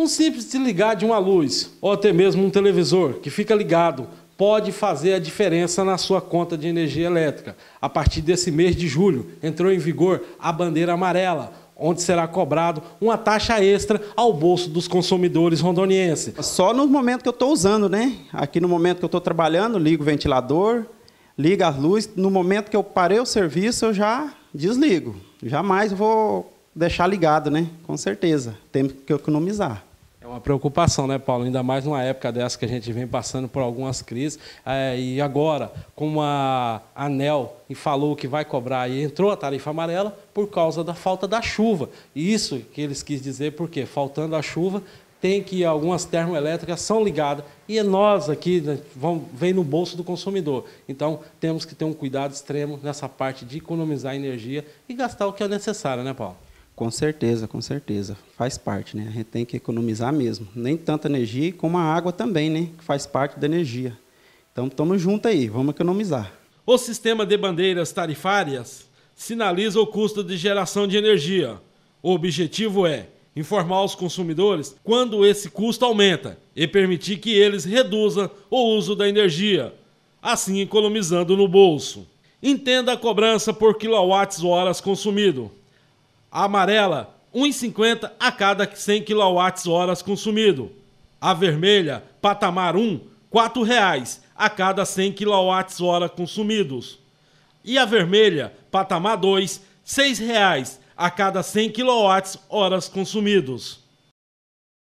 Um simples desligar de uma luz ou até mesmo um televisor que fica ligado pode fazer a diferença na sua conta de energia elétrica. A partir desse mês de julho entrou em vigor a bandeira amarela, onde será cobrado uma taxa extra ao bolso dos consumidores rondonienses. Só no momento que eu estou usando, né? Aqui no momento que eu estou trabalhando, ligo o ventilador, ligo as luzes. No momento que eu parei o serviço, eu já desligo. Jamais vou deixar ligado, né? Com certeza. Temos que economizar. É uma preocupação, né, Paulo? Ainda mais numa época dessa que a gente vem passando por algumas crises. É, e agora, como a ANEL falou que vai cobrar e entrou a tarifa amarela por causa da falta da chuva. E isso que eles quis dizer, porque faltando a chuva, tem que algumas termoelétricas são ligadas e nós aqui né, vamos, vem no bolso do consumidor. Então temos que ter um cuidado extremo nessa parte de economizar energia e gastar o que é necessário, né, Paulo? Com certeza, com certeza. Faz parte, né? A gente tem que economizar mesmo. Nem tanta energia, como a água também, né? Que faz parte da energia. Então, tamo junto aí, vamos economizar. O sistema de bandeiras tarifárias sinaliza o custo de geração de energia. O objetivo é informar os consumidores quando esse custo aumenta e permitir que eles reduzam o uso da energia, assim economizando no bolso. Entenda a cobrança por quilowatts-horas consumido. A amarela, 1,50 a cada 100 kWh consumido. A vermelha, patamar 1, R$ 4,00 a cada 100 kWh consumidos. E a vermelha, patamar 2, R$ 6,00 a cada 100 kWh consumidos.